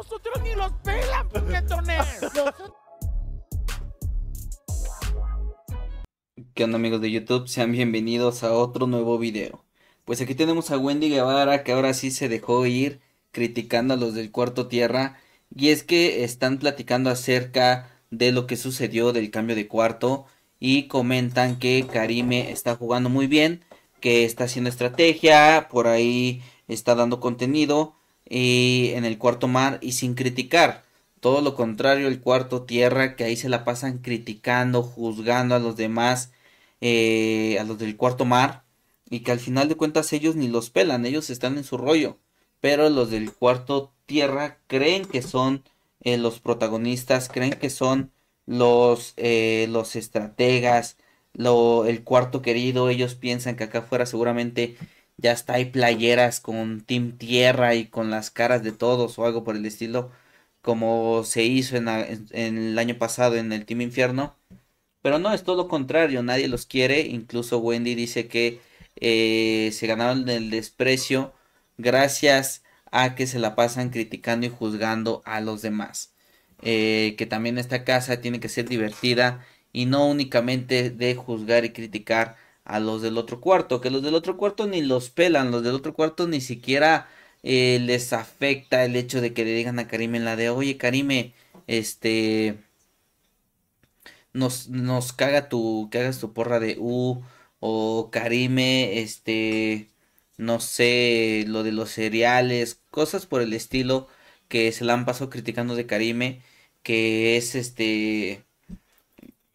nosotros ni los pelan, ¿Qué onda amigos de YouTube? Sean bienvenidos a otro nuevo video. Pues aquí tenemos a Wendy Guevara que ahora sí se dejó ir criticando a los del cuarto tierra. Y es que están platicando acerca de lo que sucedió del cambio de cuarto. Y comentan que Karime está jugando muy bien, que está haciendo estrategia, por ahí está dando contenido y en el cuarto mar y sin criticar. Todo lo contrario, el cuarto tierra, que ahí se la pasan criticando, juzgando a los demás, eh, a los del cuarto mar, y que al final de cuentas ellos ni los pelan, ellos están en su rollo. Pero los del cuarto tierra creen que son eh, los protagonistas, creen que son los, eh, los estrategas, lo, el cuarto querido, ellos piensan que acá fuera seguramente ya está, hay playeras con Team Tierra y con las caras de todos o algo por el estilo, como se hizo en, el año pasado en el Team Infierno. Pero no, es todo lo contrario, nadie los quiere, incluso Wendy dice que eh, se ganaron el desprecio gracias a que se la pasan criticando y juzgando a los demás. Eh, que también esta casa tiene que ser divertida y no únicamente de juzgar y criticar a los del otro cuarto, que los del otro cuarto ni los pelan, los del otro cuarto ni siquiera eh, les afecta el hecho de que le digan a Karime la de, oye Karime, este, nos, caga tu, que hagas tu porra de U, o Karime, este, no sé, lo de los cereales, cosas por el estilo que se la han pasado criticando de Karime, que es este,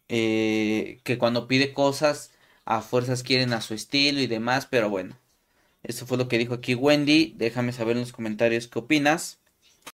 eh, que cuando pide cosas, a fuerzas quieren a su estilo y demás, pero bueno. Eso fue lo que dijo aquí Wendy. Déjame saber en los comentarios qué opinas.